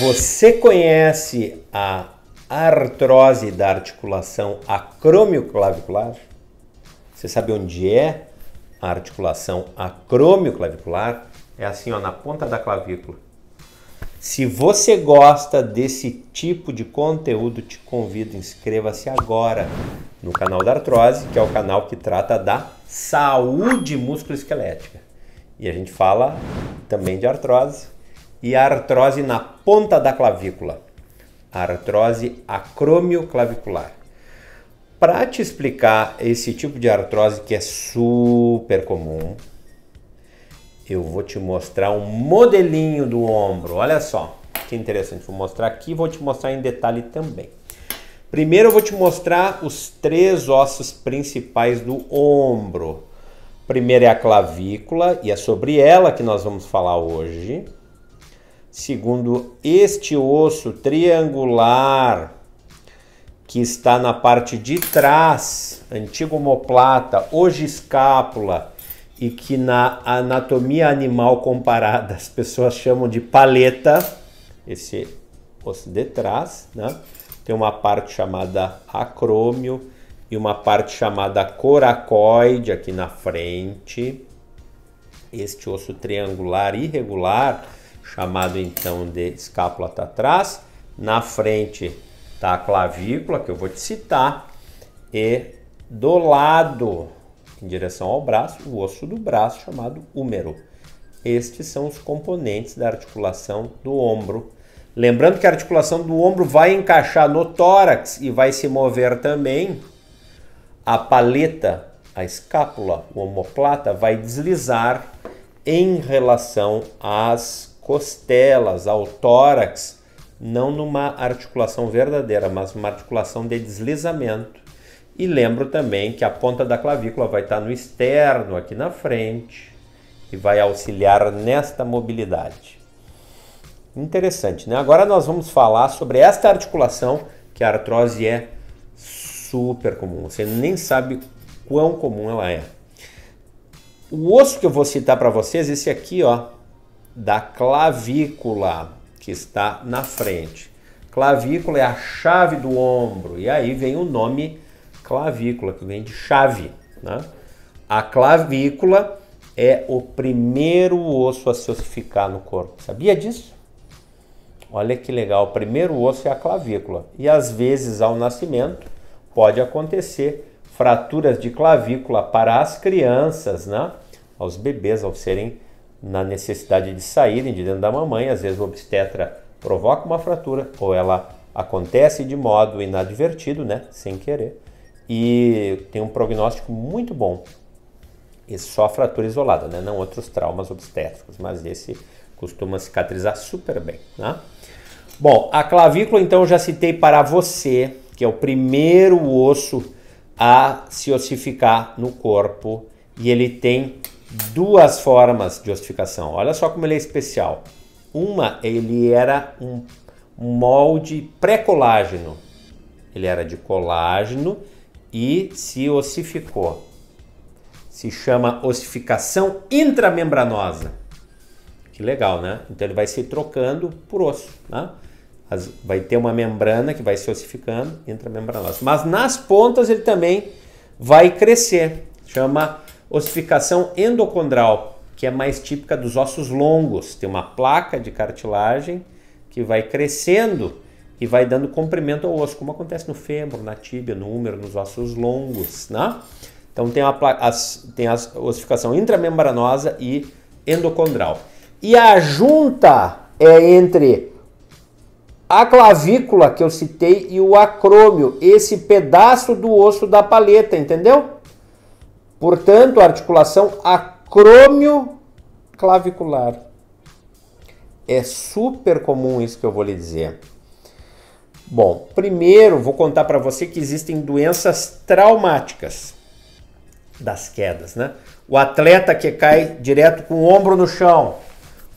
Você conhece a artrose da articulação acromioclavicular? Você sabe onde é a articulação acromioclavicular? É assim, ó, na ponta da clavícula. Se você gosta desse tipo de conteúdo, te convido, inscreva-se agora no canal da Artrose, que é o canal que trata da saúde musculoesquelética. E a gente fala também de artrose e a artrose na ponta da clavícula, a artrose acromioclavicular. Para te explicar esse tipo de artrose que é super comum, eu vou te mostrar um modelinho do ombro. Olha só que interessante. Vou mostrar aqui e vou te mostrar em detalhe também. Primeiro eu vou te mostrar os três ossos principais do ombro. Primeiro é a clavícula e é sobre ela que nós vamos falar hoje segundo este osso triangular que está na parte de trás, antigo homoplata, hoje escápula, e que na anatomia animal comparada as pessoas chamam de paleta, esse osso de trás, né? Tem uma parte chamada acrômio e uma parte chamada coracoide aqui na frente. Este osso triangular irregular chamado então de escápula tá atrás. Na frente está a clavícula, que eu vou te citar, e do lado, em direção ao braço, o osso do braço chamado húmero. Estes são os componentes da articulação do ombro. Lembrando que a articulação do ombro vai encaixar no tórax e vai se mover também. A paleta, a escápula, o homoplata, vai deslizar em relação às costelas, ao tórax, não numa articulação verdadeira, mas uma articulação de deslizamento. E lembro também que a ponta da clavícula vai estar no externo aqui na frente e vai auxiliar nesta mobilidade. Interessante, né? Agora nós vamos falar sobre esta articulação que a artrose é super comum. Você nem sabe quão comum ela é. O osso que eu vou citar para vocês, esse aqui, ó, da clavícula que está na frente. Clavícula é a chave do ombro e aí vem o nome clavícula, que vem de chave. Né? A clavícula é o primeiro osso a se ossificar no corpo. Sabia disso? Olha que legal, o primeiro osso é a clavícula. E às vezes ao nascimento pode acontecer fraturas de clavícula para as crianças, né? aos bebês, ao serem na necessidade de saírem de dentro da mamãe, às vezes o obstetra provoca uma fratura ou ela acontece de modo inadvertido, né, sem querer, e tem um prognóstico muito bom. E só fratura isolada, né? não outros traumas obstétricos, mas esse costuma cicatrizar super bem. Né? Bom, a clavícula então eu já citei para você, que é o primeiro osso a se ossificar no corpo e ele tem duas formas de ossificação. Olha só como ele é especial. Uma, ele era um molde pré-colágeno. Ele era de colágeno e se ossificou. Se chama ossificação intramembranosa. Que legal, né? Então ele vai se trocando por osso, né? vai ter uma membrana que vai se ossificando intramembranosa. Mas nas pontas ele também vai crescer. Chama Ossificação endocondral, que é mais típica dos ossos longos, tem uma placa de cartilagem que vai crescendo e vai dando comprimento ao osso, como acontece no fêmur, na tíbia, no úmero, nos ossos longos, né? Então tem, a, as, tem a ossificação intramembranosa e endocondral. E a junta é entre a clavícula que eu citei e o acrômio, esse pedaço do osso da paleta, entendeu? Portanto, articulação acrômio-clavicular. É super comum isso que eu vou lhe dizer. Bom, primeiro vou contar para você que existem doenças traumáticas das quedas, né? O atleta que cai direto com o ombro no chão,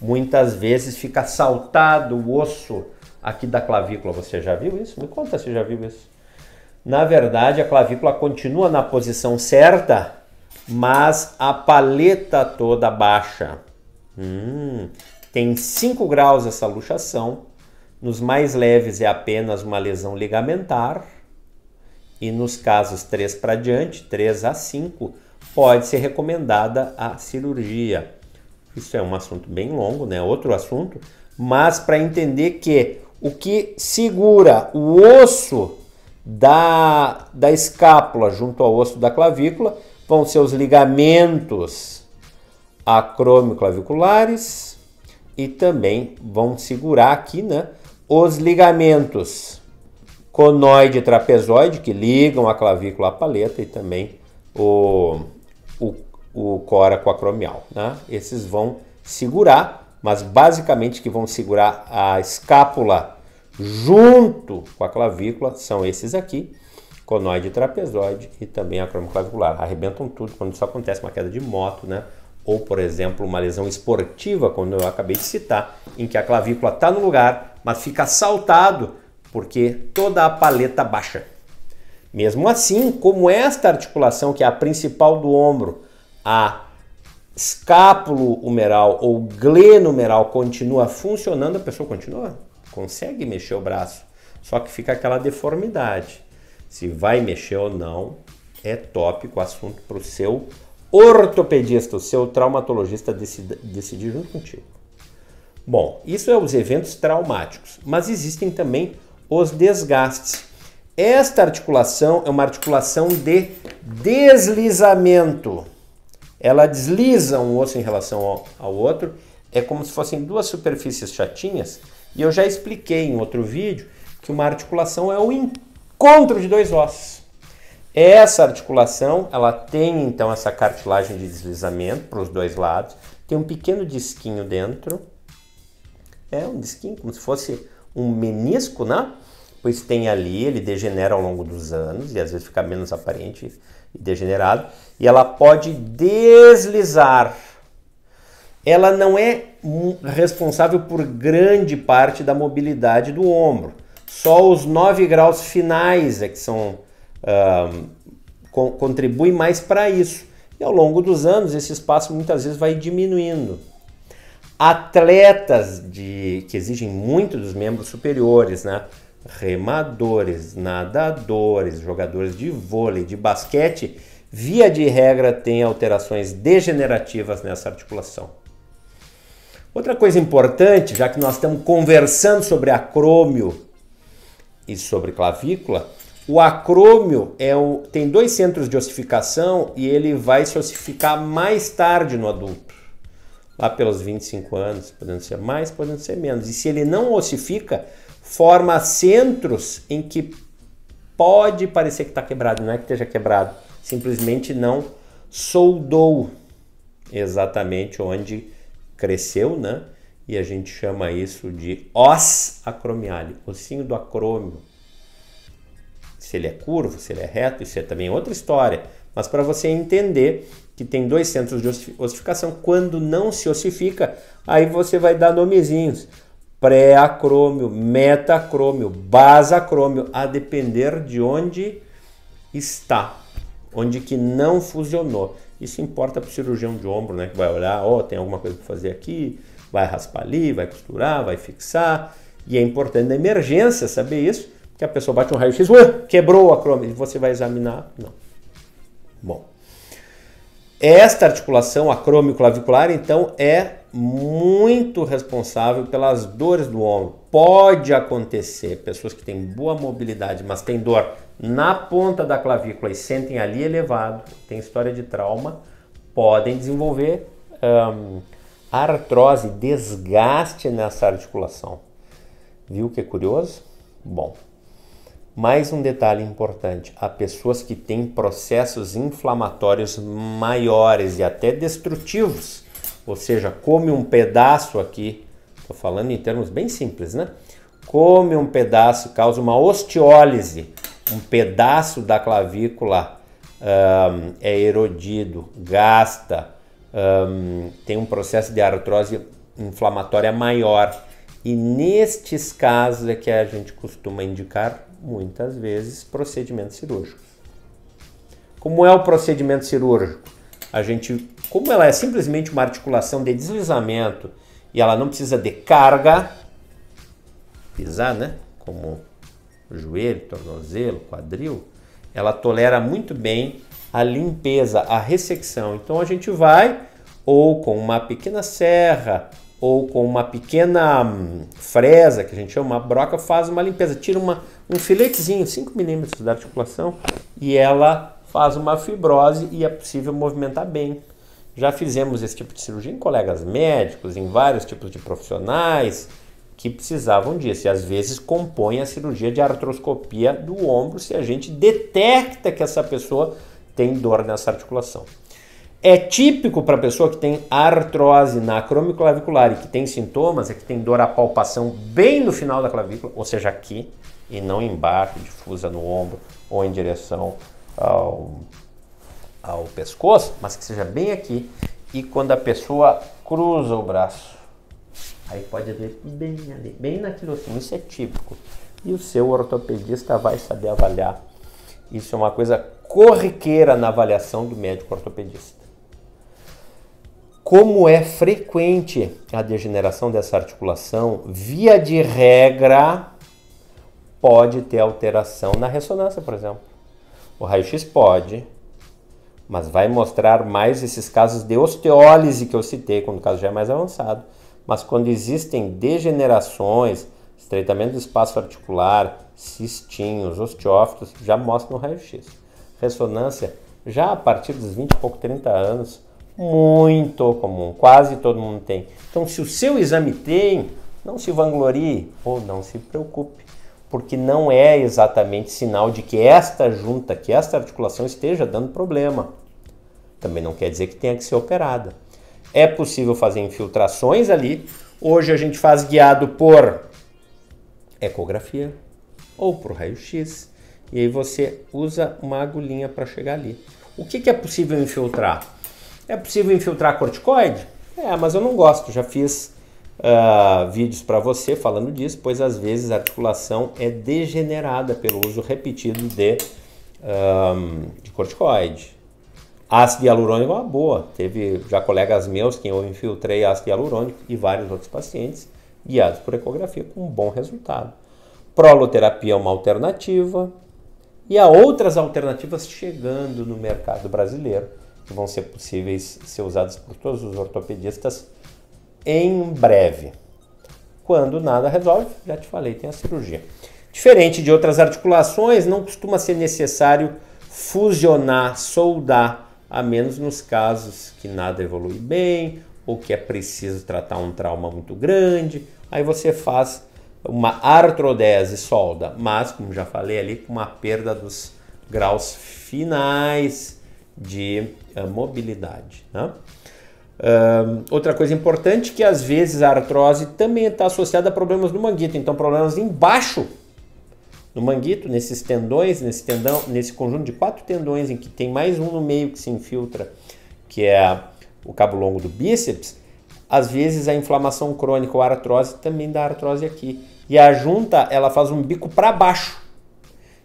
muitas vezes fica saltado o osso aqui da clavícula. Você já viu isso? Me conta se já viu isso. Na verdade, a clavícula continua na posição certa mas a paleta toda baixa. Hum, tem 5 graus essa luxação. Nos mais leves é apenas uma lesão ligamentar. E nos casos 3 para diante, 3 a 5, pode ser recomendada a cirurgia. Isso é um assunto bem longo, né? Outro assunto, mas para entender que o que segura o osso da, da escápula junto ao osso da clavícula vão ser os ligamentos acromioclaviculares e também vão segurar aqui, né, os ligamentos conoide e trapezoide que ligam a clavícula à paleta e também o, o, o né? Esses vão segurar, mas basicamente que vão segurar a escápula junto com a clavícula são esses aqui conoide e trapezoide e também a clavicular. Arrebentam tudo quando isso acontece, uma queda de moto, né? Ou, por exemplo, uma lesão esportiva, quando eu acabei de citar, em que a clavícula está no lugar, mas fica saltado porque toda a paleta baixa. Mesmo assim, como esta articulação, que é a principal do ombro, a escápulo humeral ou gleno humeral continua funcionando, a pessoa continua, consegue mexer o braço, só que fica aquela deformidade se vai mexer ou não, é tópico, assunto para o seu ortopedista, o seu traumatologista decidir, decidir junto contigo. Bom, isso é os eventos traumáticos, mas existem também os desgastes. Esta articulação é uma articulação de deslizamento. Ela desliza um osso em relação ao, ao outro, é como se fossem duas superfícies chatinhas, e eu já expliquei em outro vídeo que uma articulação é o um contra os dois ossos. Essa articulação, ela tem então essa cartilagem de deslizamento para os dois lados, tem um pequeno disquinho dentro, é um disquinho como se fosse um menisco, né? Pois tem ali, ele degenera ao longo dos anos e às vezes fica menos aparente e degenerado, e ela pode deslizar. Ela não é responsável por grande parte da mobilidade do ombro só os 9 graus finais é que são uh, co contribuem mais para isso. E ao longo dos anos esse espaço muitas vezes vai diminuindo. Atletas de que exigem muito dos membros superiores, né? remadores, nadadores, jogadores de vôlei, de basquete, via de regra têm alterações degenerativas nessa articulação. Outra coisa importante, já que nós estamos conversando sobre acrômio e sobre clavícula o acrômio é o, tem dois centros de ossificação e ele vai se ossificar mais tarde no adulto. Lá pelos 25 anos, podendo ser mais, podendo ser menos. E se ele não ossifica, forma centros em que pode parecer que está quebrado, não é que esteja quebrado, simplesmente não soldou exatamente onde cresceu, né? e a gente chama isso de os acromiale, ossinho do acrômio. Se ele é curvo, se ele é reto, isso é também outra história. Mas para você entender que tem dois centros de ossificação, quando não se ossifica, aí você vai dar nomezinhos. Pré-acrômio, metacrômio, basacrômio, a depender de onde está, onde que não fusionou. Isso importa para o cirurgião de ombro, né? Que vai olhar, ó, oh, tem alguma coisa para fazer aqui, vai raspar ali, vai costurar, vai fixar. E é importante na emergência saber isso, que a pessoa bate um raio-x, quebrou a crômia, e você vai examinar. Não. Bom. Esta articulação acromioclavicular, então, é muito responsável pelas dores do ombro. Pode acontecer, pessoas que têm boa mobilidade, mas têm dor na ponta da clavícula e sentem ali elevado, tem história de trauma, podem desenvolver um, artrose, desgaste nessa articulação. Viu que é curioso? Bom, mais um detalhe importante: há pessoas que têm processos inflamatórios maiores e até destrutivos, ou seja, come um pedaço aqui, estou falando em termos bem simples, né? Come um pedaço, causa uma osteólise, um pedaço da clavícula um, é erodido, gasta um, tem um processo de artrose inflamatória maior. E nestes casos é que a gente costuma indicar muitas vezes procedimentos cirúrgicos. Como é o procedimento cirúrgico? A gente, como ela é simplesmente uma articulação de deslizamento e ela não precisa de carga, pisar, né? Como joelho, tornozelo, quadril, ela tolera muito bem a limpeza, a ressecção. Então a gente vai ou com uma pequena serra ou com uma pequena hum, fresa, que a gente chama uma broca, faz uma limpeza, tira uma, um filetezinho, 5 milímetros da articulação, e ela faz uma fibrose e é possível movimentar bem. Já fizemos esse tipo de cirurgia em colegas médicos, em vários tipos de profissionais que precisavam disso. E às vezes compõe a cirurgia de artroscopia do ombro se a gente detecta que essa pessoa tem dor nessa articulação. É típico para a pessoa que tem artrose na acromioclavicular e que tem sintomas, é que tem dor à palpação bem no final da clavícula, ou seja, aqui e não embaixo, difusa no ombro ou em direção ao, ao pescoço, mas que seja bem aqui. E quando a pessoa cruza o braço, aí pode doer bem ali, bem naquilo assim, isso é típico. E o seu ortopedista vai saber avaliar. Isso é uma coisa corriqueira na avaliação do médico ortopedista. Como é frequente a degeneração dessa articulação, via de regra, pode ter alteração na ressonância, por exemplo. O raio-x pode, mas vai mostrar mais esses casos de osteólise que eu citei, quando o caso já é mais avançado. Mas quando existem degenerações, estreitamento do espaço articular, cistinhos, osteófitos, já mostra no raio-x ressonância já a partir dos 20 e pouco 30 anos, muito comum, quase todo mundo tem. Então, se o seu exame tem, não se vanglorie ou não se preocupe, porque não é exatamente sinal de que esta junta, que esta articulação esteja dando problema. Também não quer dizer que tenha que ser operada. É possível fazer infiltrações ali. Hoje a gente faz guiado por ecografia ou por raio-x e aí você usa uma agulhinha para chegar ali. O que, que é possível infiltrar? É possível infiltrar corticoide? É, mas eu não gosto. Já fiz uh, vídeos para você falando disso, pois às vezes a articulação é degenerada pelo uso repetido de, um, ah, de corticoide. Ácido hialurônico é uma boa. Teve já colegas meus que eu infiltrei ácido hialurônico e vários outros pacientes guiados por ecografia com um bom resultado. Proloterapia é uma alternativa e há outras alternativas chegando no mercado brasileiro que vão ser possíveis ser usadas por todos os ortopedistas em breve. Quando nada resolve, já te falei, tem a cirurgia. Diferente de outras articulações, não costuma ser necessário fusionar, soldar, a menos nos casos que nada evolui bem ou que é preciso tratar um trauma muito grande. Aí você faz uma artrodese solda, mas como já falei ali, com uma perda dos graus finais de uh, mobilidade. Né? Uh, outra coisa importante que às vezes a artrose também está associada a problemas no manguito, então problemas embaixo no manguito, nesses tendões, nesse tendão, nesse conjunto de quatro tendões em que tem mais um no meio que se infiltra, que é o cabo longo do bíceps, às vezes a inflamação crônica ou a artrose também dá artrose aqui. E a junta, ela faz um bico para baixo.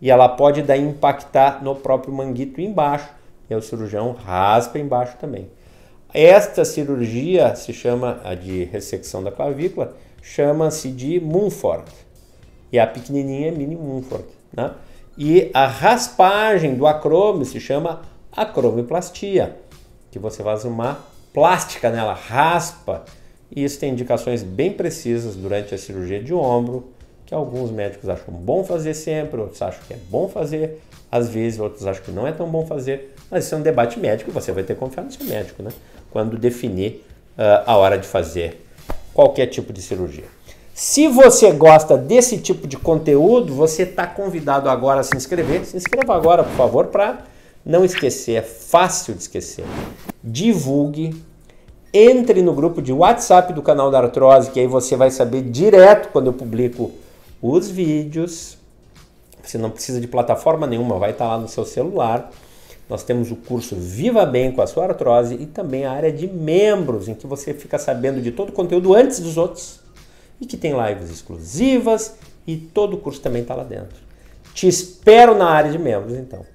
E ela pode dar impactar no próprio manguito embaixo. E o cirurgião raspa embaixo também. Esta cirurgia se chama a de ressecção da clavícula, chama-se de Mumford. E a pequenininha é mini Mumford, né? E a raspagem do acrome se chama acromioplastia que você faz uma plástica nela, raspa, e isso tem indicações bem precisas durante a cirurgia de ombro, que alguns médicos acham bom fazer sempre, outros acham que é bom fazer, às vezes outros acham que não é tão bom fazer, mas isso é um debate médico, você vai ter que confiar no seu médico, né? Quando definir uh, a hora de fazer qualquer tipo de cirurgia. Se você gosta desse tipo de conteúdo, você está convidado agora a se inscrever. Se inscreva agora, por favor, para não esquecer, é fácil de esquecer. Divulgue, entre no grupo de WhatsApp do canal da Artrose, que aí você vai saber direto quando eu publico os vídeos. Você não precisa de plataforma nenhuma, vai estar tá lá no seu celular. Nós temos o curso Viva Bem com a sua artrose e também a área de membros, em que você fica sabendo de todo o conteúdo antes dos outros e que tem lives exclusivas e todo o curso também está lá dentro. Te espero na área de membros, então.